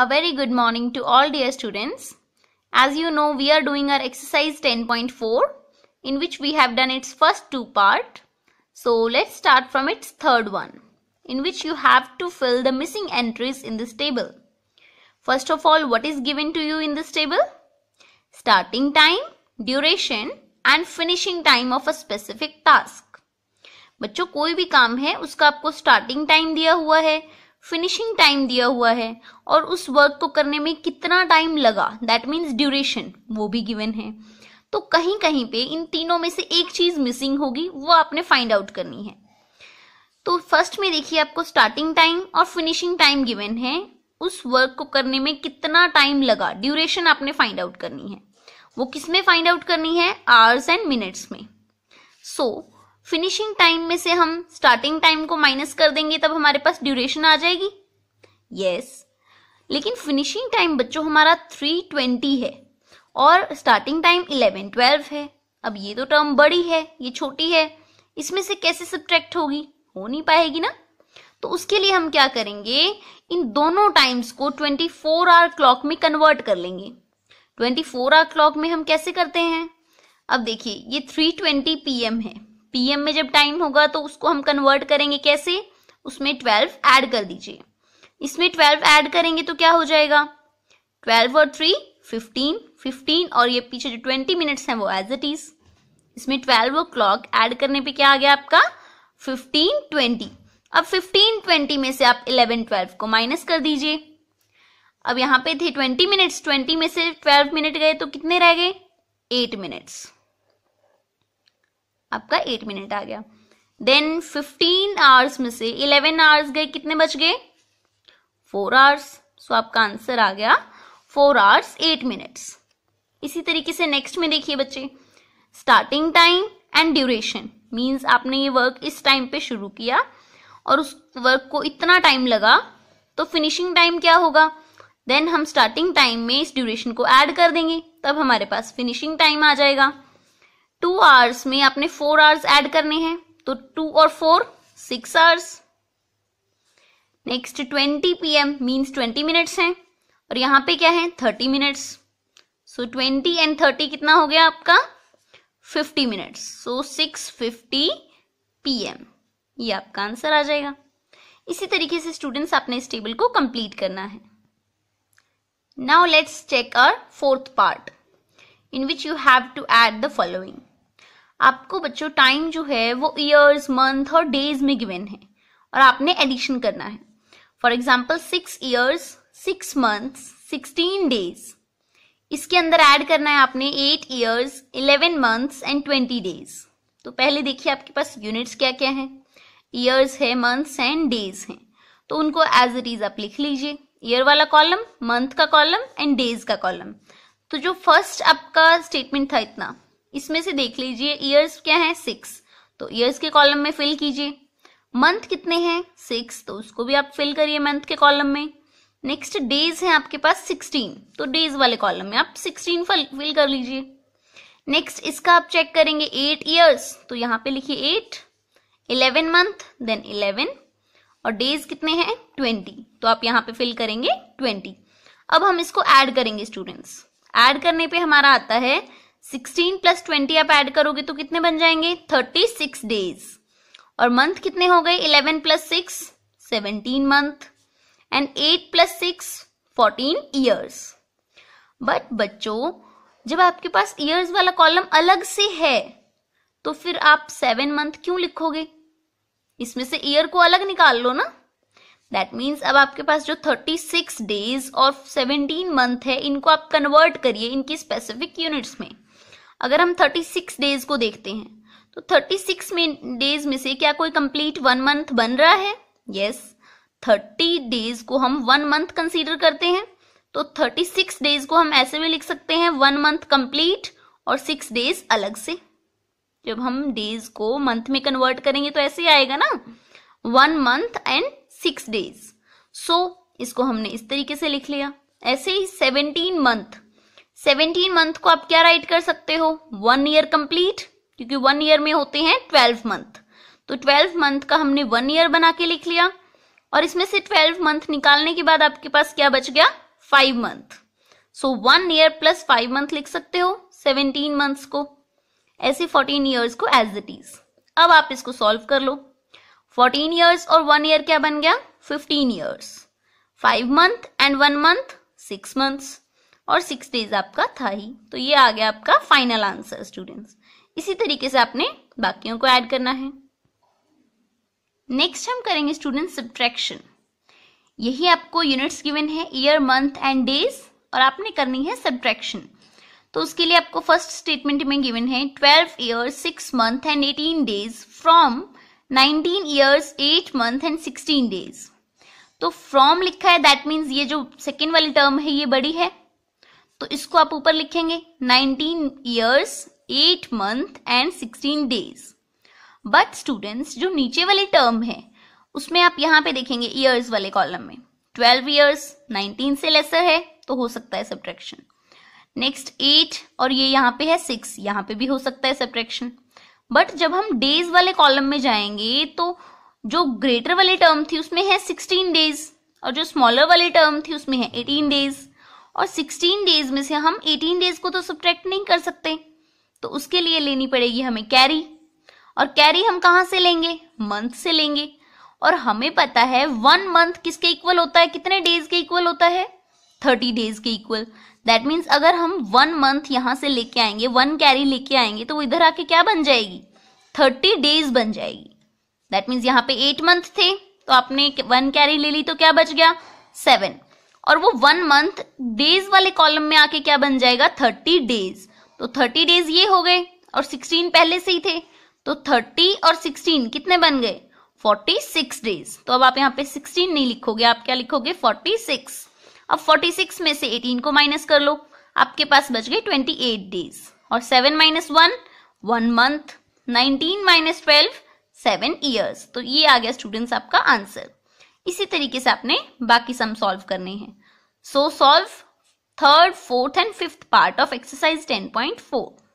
A very good morning to all dear students. As you know, we are doing our exercise 10.4 in which we have done its first two part. So let's start from its third one in which you have to fill the missing entries in this table. First of all, what is given to you in this table? Starting time, duration and finishing time of a specific task. बच्चों कोई भी काम है उसका आपको starting time दिया हुआ है फिनिशिंग टाइम दिया हुआ है और उस वर्क को करने में कितना टाइम लगा दैट मीन्स ड्यूरेशन वो भी गिवन है तो कहीं कहीं पे इन तीनों में से एक चीज मिसिंग होगी वो आपने फाइंड आउट करनी है तो फर्स्ट में देखिए आपको स्टार्टिंग टाइम और फिनिशिंग टाइम गिवन है उस वर्क को करने में कितना टाइम लगा ड्यूरेशन आपने फाइंड आउट करनी है वो किस में फाइंड आउट करनी है आवर्स एंड मिनट्स में सो so, फिनिशिंग टाइम में से हम स्टार्टिंग टाइम को माइनस कर देंगे तब हमारे पास ड्यूरेशन आ जाएगी यस yes. लेकिन फिनिशिंग टाइम बच्चों हमारा थ्री ट्वेंटी है और स्टार्टिंग टाइम इलेवन ट्वेल्व है अब ये तो टर्म बड़ी है ये छोटी है इसमें से कैसे सब्ट्रैक्ट होगी हो नहीं पाएगी ना तो उसके लिए हम क्या करेंगे इन दोनों टाइम्स को 24 फोर आवर क्लॉक में कन्वर्ट कर लेंगे 24 फोर आवर क्लॉक में हम कैसे करते हैं अब देखिए ये 320 पीएम है पीएम में जब टाइम होगा तो उसको हम कन्वर्ट करेंगे कैसे उसमें ट्वेल्व ऐड कर दीजिए इसमें ट्वेल्व ऐड करेंगे तो क्या हो जाएगा ट्वेल्व और थ्री फिफ्टीन फिफ्टीन और ये पीछे जो ट्वेंटी मिनट्स हैं वो एज इट इज इसमें ट्वेल्व ओ क्लॉक एड करने पे क्या आ गया आपका फिफ्टीन ट्वेंटी अब फिफ्टीन ट्वेंटी में से आप इलेवन ट्वेल्व को माइनस कर दीजिए अब यहाँ पे थे ट्वेंटी मिनट्स ट्वेंटी में से ट्वेल्व मिनट गए तो कितने रह गए एट मिनट्स आपका एट मिनट आ गया देन फिफ्टीन आवर्स में से इलेवन आवर्स गए कितने बच गए फोर आवर्स सो आपका आंसर आ गया फोर आवर्स एट मिनट्स इसी तरीके से नेक्स्ट में देखिए बच्चे starting time and duration means आपने ये वर्क इस टाइम पे शुरू किया और उस वर्क को इतना टाइम लगा तो फिनिशिंग टाइम क्या होगा देन हम स्टार्टिंग टाइम में इस ड्यूरेशन को ऐड कर देंगे तब हमारे पास फिनिशिंग टाइम आ जाएगा टू आवर्स में आपने फोर आवर्स ऐड करने हैं तो टू और four six hours next twenty P M means twenty minutes हैं और यहां पे क्या है thirty minutes so twenty and thirty कितना हो गया आपका fifty minutes so six fifty P M ये आपका आंसर आ जाएगा इसी तरीके से स्टूडेंट्स आपने इस टेबल को कंप्लीट करना है now let's check our fourth part in which you have to add the following आपको बच्चों टाइम जो है वो ईयर्स मंथ और डेज में गिवन है और आपने एडिशन करना है for example six years six month sixteen days इसके अंदर ऐड करना है आपने eight years eleven months and twenty days तो पहले देखिए आपके पास यूनिट्स क्या क्या है ईयर्स है मंथ्स एंड डेज हैं तो उनको एज इट इज आप लिख लीजिए ईयर वाला कॉलम मंथ का कॉलम एंड डेज का कॉलम तो जो फर्स्ट आपका स्टेटमेंट था इतना इसमें से देख लीजिए ईयर्स क्या है सिक्स तो ईयर्स के कॉलम में फिल कीजिए मंथ कितने हैं सिक्स तो उसको भी आप फिल करिए मंथ के कॉलम में नेक्स्ट डेज है आपके पास सिक्सटीन तो डेज वाले कॉलम में आप सिक्सटीन फिल कर लीजिए नेक्स्ट इसका आप चेक करेंगे एट ईयर्स तो यहाँ पे लिखिए eight eleven month then eleven और डेज कितने हैं ट्वेंटी तो आप यहाँ पे फिल करेंगे ट्वेंटी अब हम इसको ऐड करेंगे स्टूडेंट्स ऐड करने पे हमारा आता है सिक्सटीन प्लस ट्वेंटी आप ऐड करोगे तो कितने बन जाएंगे थर्टी सिक्स डेज और मंथ कितने हो गए eleven plus six seventeen month and eight plus six fourteen years but बच्चों जब आपके पास ईयर्स वाला कॉलम अलग से है तो फिर आप सेवन मंथ क्यों लिखोगे इसमें से ईयर को अलग निकाल लो ना दैट मीन्स अब आपके पास जो थर्टी सिक्स डेज और सेवनटीन मंथ है इनको आप कन्वर्ट करिए इनकी स्पेसिफिक यूनिट्स में अगर हम थर्टी सिक्स डेज को देखते हैं तो थर्टी सिक्स में डेज में से क्या कोई कंप्लीट वन मंथ बन रहा है यस थर्टी डेज को हम वन मंथ कंसीडर करते हैं तो थर्टी सिक्स डेज को हम ऐसे भी लिख सकते हैं वन मंथ कंप्लीट और सिक्स डेज अलग से जब हम डेज को मंथ में कन्वर्ट करेंगे तो ऐसे ही आएगा ना one month and six days so इसको हमने इस तरीके से लिख लिया ऐसे ही सेवनटीन मंथ सेवनटीन मंथ को आप क्या राइट कर सकते हो वन ईयर कंप्लीट क्योंकि वन ईयर में होते हैं ट्वेल्व मंथ तो ट्वेल्व मंथ का हमने वन ईयर बना के लिख लिया और इसमें से ट्वेल्व मंथ निकालने के बाद आपके पास क्या बच गया five month so one year plus five month लिख सकते हो सेवनटीन मंथ्स को ऐसे फोर्टीन ईयर्स को एज इट इज अब आप इसको सॉल्व कर लो फोर्टीन ईयर्स और वन ईयर क्या बन गया fifteen years five month and one month six months और सिक्स डेज आपका था ही तो ये आ गया आपका फाइनल आंसर स्टूडेंट्स इसी तरीके से आपने बाकियों को ऐड करना है नेक्स्ट हम करेंगे स्टूडेंट सब्ट्रैक्शन यही आपको यूनिट्स गिवन है ईयर मंथ एंड डेज और आपने करनी है सब्ट्रैक्शन तो उसके लिए आपको फर्स्ट स्टेटमेंट में गिवन है twelve year six month and eighteen days from nineteen years eight month and sixteen days तो फ्रॉम लिखा है दैट मीन्स ये जो सेकेंड वाली टर्म है ये बड़ी है तो इसको आप ऊपर लिखेंगे 19 years 8 month and 16 days but students जो नीचे वाले टर्म है उसमें आप यहां पे देखेंगे ईयर्स वाले कॉलम में 12 ईयर्स 19 से लेसर है तो हो सकता है सब्ट्रैक्शन नेक्स्ट 8 और ये यहाँ पे है 6 यहाँ पे भी हो सकता है सब्ट्रैक्शन बट जब हम डेज वाले कॉलम में जाएंगे तो जो ग्रेटर वाली टर्म थी उसमें है 16 डेज और जो स्मॉलर वाली टर्म थी उसमें है 18 डेज और 16 डेज में से हम 18 डेज को तो सब्ट्रैक्ट नहीं कर सकते तो उसके लिए लेनी पड़ेगी हमें कैरी और कैरी हम कहा से लेंगे मंथ से लेंगे और हमें पता है वन मंथ किसके इक्वल होता है कितने डेज के इक्वल होता है थर्टी डेज के इक्वल दैट मीन्स अगर हम वन मंथ यहां से लेके आएंगे वन कैरी लेके आएंगे तो वो इधर आके क्या बन जाएगी थर्टी डेज बन जाएगी दैट मीन्स यहाँ पे एट मंथ थे तो आपने वन कैरी ले ली तो क्या बच गया सेवन और वो वन मंथ डेज वाले कॉलम में आके क्या बन जाएगा थर्टी डेज तो थर्टी डेज ये हो गए और सिक्सटीन पहले से ही थे तो थर्टी और सिक्सटीन कितने बन गए फोर्टी सिक्स डेज तो अब आप यहाँ पे सिक्सटीन नहीं लिखोगे आप क्या लिखोगे फोर्टी सिक्स अब फोर्टी सिक्स में से एटीन को माइनस कर लो आपके पास बच गए ट्वेंटी एट डेज और seven minus one one month nineteen minus twelve seven years तो ये आ गया स्टूडेंट्स आपका आंसर इसी तरीके से आपने बाकी सम सॉल्व करने हैं so solve third fourth and fifth part of exercise ten point four